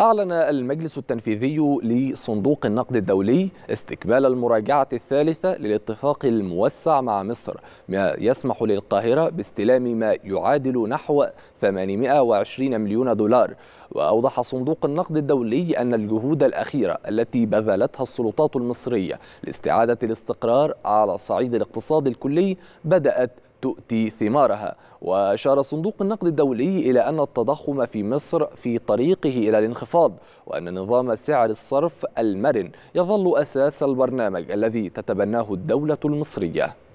أعلن المجلس التنفيذي لصندوق النقد الدولي استكمال المراجعة الثالثة للاتفاق الموسع مع مصر ما يسمح للقاهرة باستلام ما يعادل نحو 820 مليون دولار وأوضح صندوق النقد الدولي أن الجهود الأخيرة التي بذلتها السلطات المصرية لاستعادة الاستقرار على صعيد الاقتصاد الكلي بدأت تؤتي ثمارها وأشار صندوق النقد الدولي إلى أن التضخم في مصر في طريقه إلى الانخفاض وأن نظام سعر الصرف المرن يظل أساس البرنامج الذي تتبناه الدولة المصرية